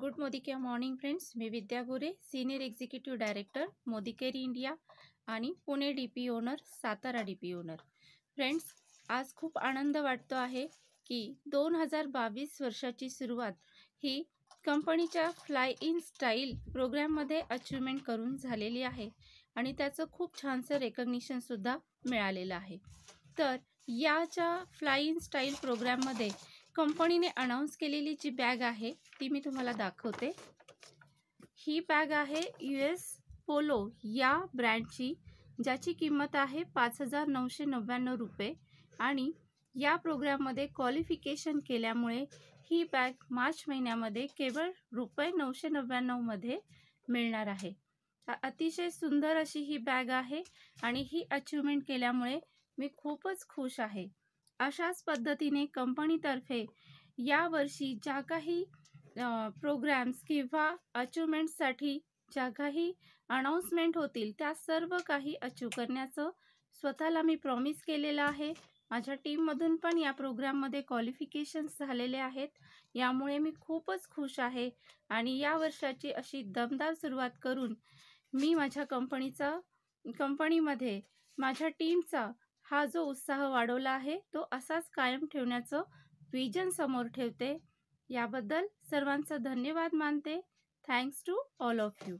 good मोदीके morning friends मी Vidya Gure senior executive director Modicare India आणि Pune D P owner Satara D P owner friends आज खूप आनंद वाटतो आहे की दोन हजार बावीस वर्षाची सुरुवात ही कंपनीच्या फ्लाय इन स्टाईल प्रोग्रॅममध्ये अचीवमेंट करून झालेली आहे आणि त्याचं खूप छानसं रेकग्निशनसुद्धा मिळालेलं आहे तर याच्या फ्लाय इन स्टाईल प्रोग्रॅममध्ये कंपनीने अनाऊन्स केलेली जी बॅग आहे ती मी तुम्हाला दाखवते ही बॅग आहे यू एस पोलो या ब्रँडची ज्याची किंमत आहे पाच हजार नऊशे नव्याण्णव रुपये आणि या प्रोग्राममध्ये क्वालिफिकेशन केल्यामुळे ही बॅग मार्च महिन्यामध्ये केवळ रुपये नऊशे नव्याण्णवमध्ये मिळणार आहे अतिशय सुंदर अशी ही बॅग आहे आणि ही अचीवमेंट केल्यामुळे मी खूपच खुश आहे अशाच पद्धतीने कंपनीतर्फे यावर्षी ज्या काही प्रोग्रॅम्स किंवा अचिव्हमेंटसाठी ज्या काही अनाऊन्समेंट होतील त्या सर्व काही अचीव करण्याचं स्वतःला मी प्रॉमिस केलेलं आहे माझ्या टीममधून पण या प्रोग्राममध्ये क्वालिफिकेशन्स झालेले आहेत यामुळे मी खूपच खुश आहे आणि या वर्षाची अशी दमदार सुरुवात करून मी माझ्या कंपनीचा कंपनीमध्ये माझ्या टीमचा हा जो उत्साह वाढवला आहे तो असाच कायम ठेवण्याचं विजन समोर ठेवते याबद्दल सर्वांचा धन्यवाद मानते thanks to all of you